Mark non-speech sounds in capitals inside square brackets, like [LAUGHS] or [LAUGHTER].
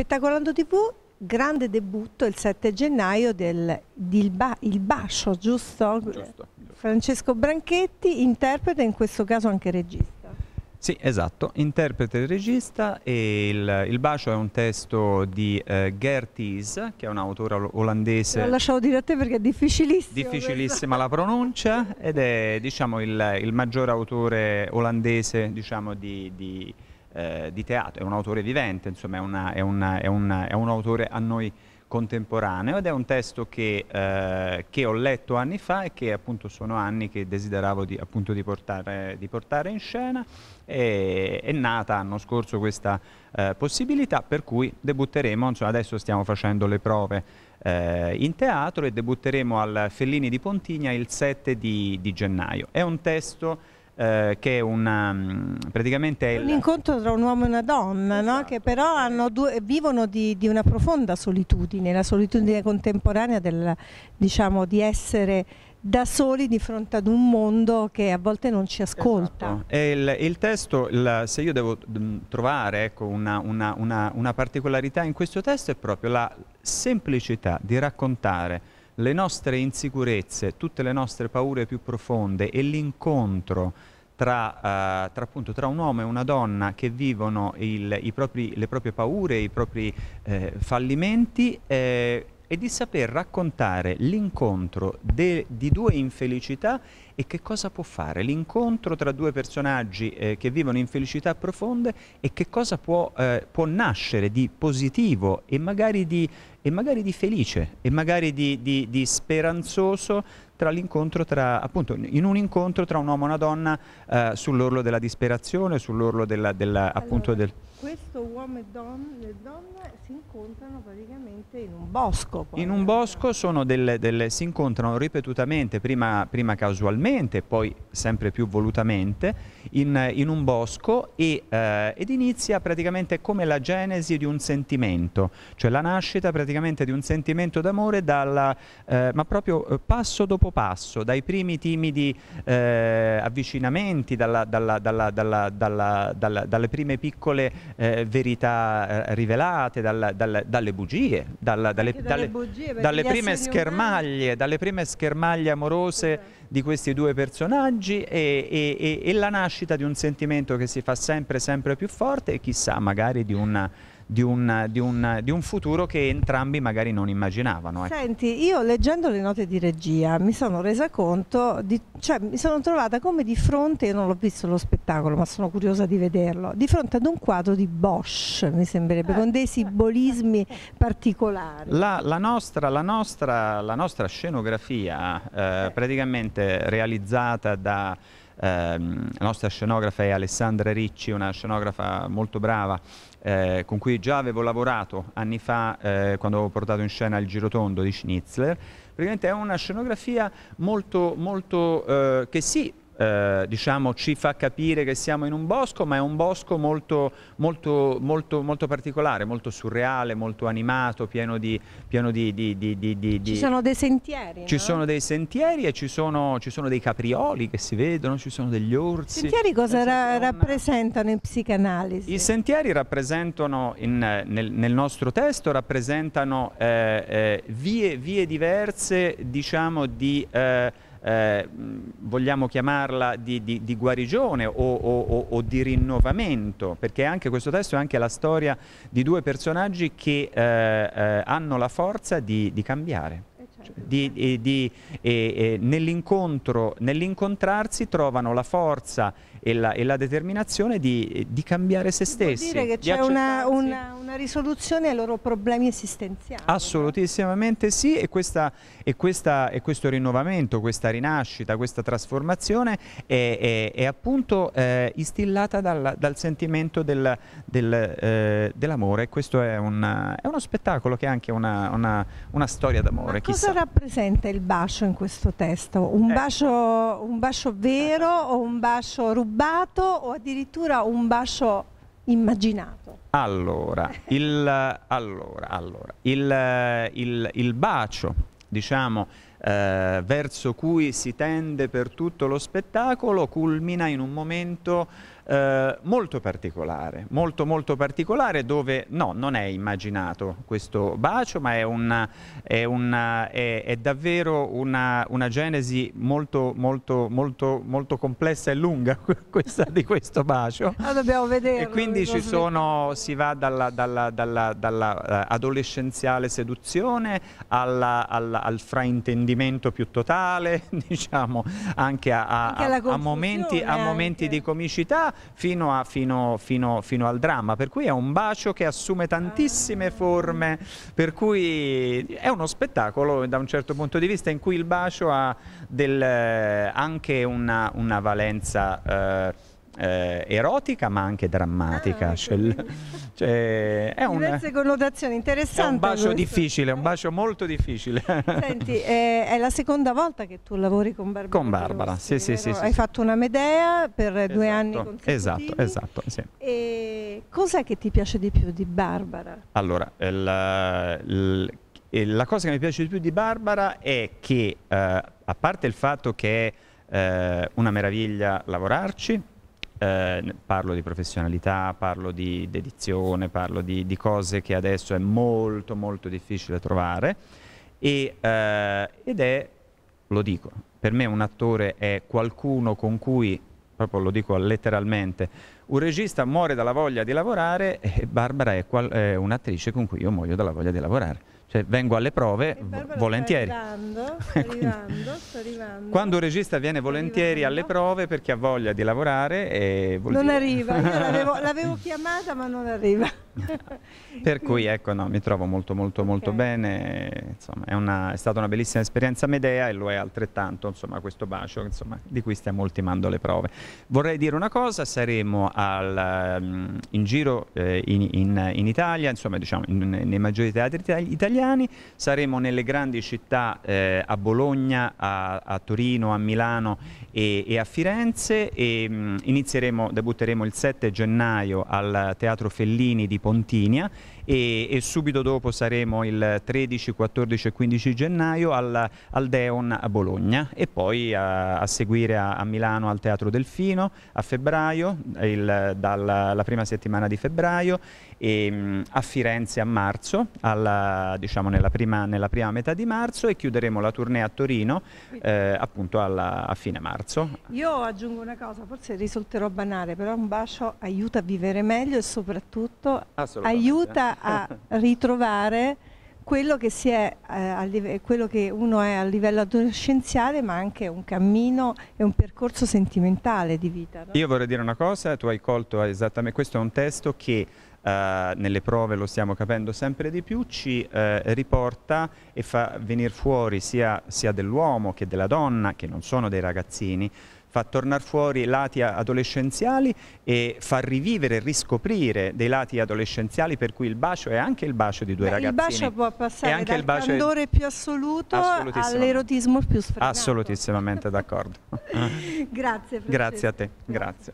Spettacolando TV, grande debutto il 7 gennaio del ba, Il Bascio, giusto? giusto? Francesco Branchetti, interprete in questo caso anche regista. Sì, esatto, interprete e regista e il, il, Bacio è un testo di eh, Gert che è un autore olandese. La lasciavo dire a te perché è difficilissimo. Difficilissima la pronuncia ed è diciamo, il, il maggior autore olandese diciamo, di, di eh, di teatro, è un autore vivente, insomma è, una, è, una, è, una, è, un autore a noi contemporaneo ed è un testo che, eh, che, ho letto anni fa e che appunto sono anni che desideravo di, appunto, di, portare, di portare, in scena e, è nata l'anno scorso questa eh, possibilità per cui debutteremo, insomma, adesso stiamo facendo le prove eh, in teatro e debutteremo al Fellini di Pontigna il 7 di, di gennaio. È un testo eh, che è una, mm, praticamente è un incontro tra un uomo e una donna, esatto. no? che però due, vivono di, di, una profonda solitudine, la solitudine contemporanea del, diciamo, di essere da soli di fronte ad un mondo che a volte non ci ascolta. Esatto. Il, il, testo, il, se io devo mm, trovare ecco, una, una, una, una particolarità in questo testo è proprio la semplicità di raccontare le nostre insicurezze, tutte le nostre paure più profonde e l'incontro tra, eh, tra, tra, un uomo e una donna che vivono il, propri, le proprie paure, i propri eh, fallimenti eh, e di saper raccontare l'incontro di due infelicità e che cosa può fare l'incontro tra due personaggi eh, che vivono infelicità profonde e che cosa può, eh, può nascere di positivo e magari di e magari di felice e magari di, di, di speranzoso tra l'incontro tra, appunto, in un incontro tra un uomo e una donna eh, sull'orlo della disperazione, sull'orlo della, della allora, del... Questo uomo e donna, le donne si incontrano praticamente in un bosco. In un eh. bosco delle, delle, si incontrano ripetutamente, prima, prima, casualmente, poi sempre più volutamente, in, in un bosco e, eh, ed inizia praticamente come la genesi di un sentimento, cioè la nascita praticamente praticamente di un sentimento d'amore, eh, ma proprio eh, passo dopo passo, dai primi timidi eh, avvicinamenti, dalla, dalla, dalle prime piccole eh, verità eh, rivelate, dalle bugie, dalle, dalle, bugie dalle, prime schermaglie, dalle, prime schermaglie, amorose di questi due personaggi e, e, e, e la nascita di un sentimento che si fa sempre sempre più forte e chissà magari di una di un, di, un, di un, futuro che entrambi magari non immaginavano. Ecco. Senti, io leggendo le note di regia mi sono resa conto, di, cioè mi sono trovata come di fronte, io non l'ho visto lo spettacolo ma sono curiosa di vederlo, di fronte ad un quadro di Bosch mi sembrerebbe, con dei simbolismi [LAUGHS] particolari. La, la, nostra, la, nostra, la nostra, scenografia eh. eh. praticamente realizzata da... Ehm, la nostra scenografa è Alessandra Ricci, una scenografa molto brava eh, con cui già avevo lavorato anni fa eh, quando avevo portato in scena il girotondo di Schnitzler. Praticamente è una scenografia molto, molto eh, che sì, eh, diciamo, ci fa capire che siamo in un bosco, ma è un bosco molto, molto, molto, molto particolare, molto surreale, molto animato, pieno di... Pieno di, di, di ci sono dei sentieri. Ci no? sono dei sentieri e ci sono, ci sono, dei caprioli che si vedono, ci sono degli orsi. I sentieri cosa ra rappresentano in psicanalisi? I sentieri rappresentano, in, nel, nel, nostro testo, rappresentano eh, eh, vie, vie, diverse diciamo, di eh, eh, vogliamo chiamarla di, di, di guarigione o, o, o, di rinnovamento, perché anche questo testo è anche la storia di due personaggi che eh, eh, hanno la forza di, di cambiare. Eh, certo. cioè, nell'incontro, nell'incontrarsi trovano la forza e la, e la determinazione di, cambiare se stessi. Vuol dire che c'è una, una una risoluzione ai loro problemi esistenziali. Assolutissimamente sì e, questa, e, questa, e questo rinnovamento, questa rinascita, questa trasformazione è, è, è appunto eh, instillata dal, dal, sentimento del, del, eh, dell'amore questo è, una, è, uno spettacolo che è anche una, una, una storia d'amore. Cosa rappresenta il bacio in questo testo? Un, eh. bacio, un bacio vero o un bacio rubato o addirittura un bacio immaginato? Allora, il, allora, allora il, il, il bacio, diciamo, eh, verso cui si tende per tutto lo spettacolo culmina in un momento eh, molto particolare, molto molto particolare dove no, non è immaginato questo bacio, ma è, una, è, una, è, è davvero una, una, genesi molto molto molto molto complessa e lunga [LAUGHS] questa, di questo bacio. Ma [LAUGHS] ah, dobbiamo vedere. E quindi ci sono, si va dalla, dalla, dalla, dalla eh, adolescenziale seduzione alla, alla, al fraintendimento più totale, [LAUGHS] diciamo, anche a, a, anche a, a momenti, momenti anche. di comicità fino, a, fino, fino, fino, al dramma, per cui è un bacio che assume tantissime forme, per cui è uno spettacolo da un certo punto di vista in cui il bacio ha del, eh, anche una, una valenza... Eh, eh, erotica ma anche drammatica. Ah, cioè, [LAUGHS] cioè, è un, diverse connotazioni interessanti. È un bacio questo. difficile, è un bacio molto difficile. [LAUGHS] Senti, eh, è la seconda volta che tu lavori con Barbara. Con Barbara, Rossi, sì, sì, sì, Hai sì. fatto una Medea per esatto, due anni esatto, consecutivi. Esatto, esatto. Sì. E cos'è che ti piace di più di Barbara? Allora, il, il, la cosa che mi piace di più di Barbara è che, eh, a parte il fatto che è eh, una meraviglia lavorarci, eh, parlo di professionalità, parlo di dedizione, parlo di, di, cose che adesso è molto molto difficile trovare e, eh, ed è, lo dico, per me un attore è qualcuno con cui, proprio lo dico letteralmente, un regista muore dalla voglia di lavorare e Barbara è, qual- è un'attrice con cui io muoio dalla voglia di lavorare. Cioè, vengo alle prove volentieri. [LAUGHS] Sta arrivando, sta arrivando, sta arrivando. Quando un regista viene volentieri alle prove perché ha voglia di lavorare e eh, vuol Non dire... arriva, io l'avevo, [LAUGHS] l'avevo chiamata ma non arriva. [LAUGHS] per cui ecco, no, mi trovo molto molto molto okay. bene, insomma, è, una, è, stata una bellissima esperienza Medea e lo è altrettanto, insomma, questo bacio insomma, di cui stiamo ultimando le prove. Vorrei dire una cosa, saremo al, ehm, in giro eh, in, in, in, Italia, insomma, diciamo, in, nei maggiori teatri italiani, saremo nelle grandi città eh, a Bologna, a, a, Torino, a Milano e, e a Firenze e mh, mm, inizieremo, debutteremo il 7 gennaio al Teatro Fellini di Pomeriggio Pontinia e, e subito dopo saremo il 13, 14 e 15 gennaio al, al Deon a Bologna e poi a, a seguire a, a, Milano al Teatro Delfino a febbraio, il, dalla prima settimana di febbraio e mm, a Firenze a marzo, alla, diciamo nella prima, nella prima, metà di marzo e chiuderemo la tournée a Torino eh, appunto alla, a fine marzo. Io aggiungo una cosa, forse risulterò banale, però un bacio aiuta a vivere meglio e soprattutto aiuta a ritrovare quello che, è, eh, quello che, uno è a livello adolescenziale ma anche un cammino e un percorso sentimentale di vita. No? Io vorrei dire una cosa, tu hai colto esattamente, questo è un testo che eh, nelle prove lo stiamo capendo sempre di più, ci eh, riporta e fa venire fuori sia, sia dell'uomo che della donna, che non sono dei ragazzini, fa tornare fuori lati adolescenziali e fa rivivere, riscoprire dei lati adolescenziali per cui il bacio è anche il bacio di due Beh, ragazzini. Il bacio può passare dal candore più assoluto all'erotismo più sfrenato. Assolutissimamente d'accordo. [LAUGHS] grazie. Francesco. Grazie a te, grazie.